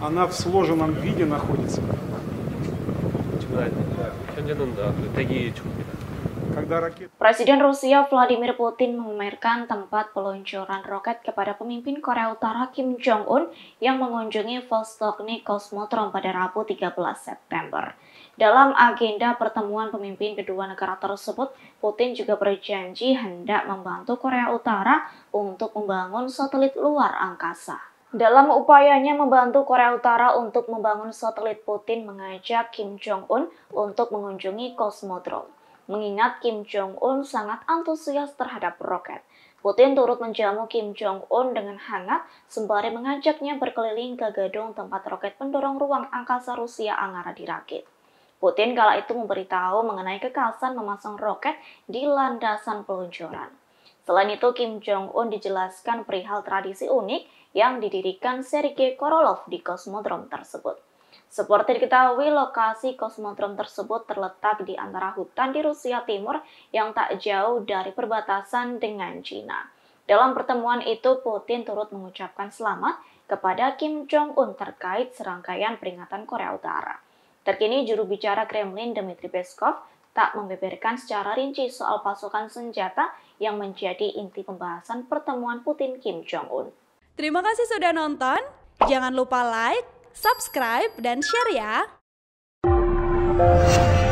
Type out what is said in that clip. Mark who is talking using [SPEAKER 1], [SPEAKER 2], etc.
[SPEAKER 1] она в сложенном виде находится. Presiden Rusia Vladimir Putin memamerkan tempat peluncuran roket kepada pemimpin Korea Utara Kim Jong-un yang mengunjungi Vostokny Cosmodrome pada Rabu 13 September. Dalam agenda pertemuan pemimpin kedua negara tersebut, Putin juga berjanji hendak membantu Korea Utara untuk membangun satelit luar angkasa. Dalam upayanya membantu Korea Utara untuk membangun satelit Putin mengajak Kim Jong-un untuk mengunjungi Kosmodrome. Mengingat Kim Jong-un sangat antusias terhadap roket, Putin turut menjamu Kim Jong-un dengan hangat sembari mengajaknya berkeliling ke gedung tempat roket pendorong ruang angkasa Rusia Angara dirakit. Putin kala itu memberitahu mengenai kekasan memasang roket di landasan peluncuran. Selain itu, Kim Jong-un dijelaskan perihal tradisi unik yang didirikan Sergei Korolov di kosmodrom tersebut. Seperti diketahui, lokasi kosmodrom tersebut terletak di antara hutan di Rusia Timur yang tak jauh dari perbatasan dengan China. Dalam pertemuan itu, Putin turut mengucapkan selamat kepada Kim Jong-un terkait serangkaian peringatan Korea Utara. Terkini juru bicara Kremlin Dmitry Peskov tak membeberkan secara rinci soal pasukan senjata yang menjadi inti pembahasan pertemuan Putin Kim Jong Un. Terima kasih sudah nonton. Jangan lupa like, subscribe, dan share ya.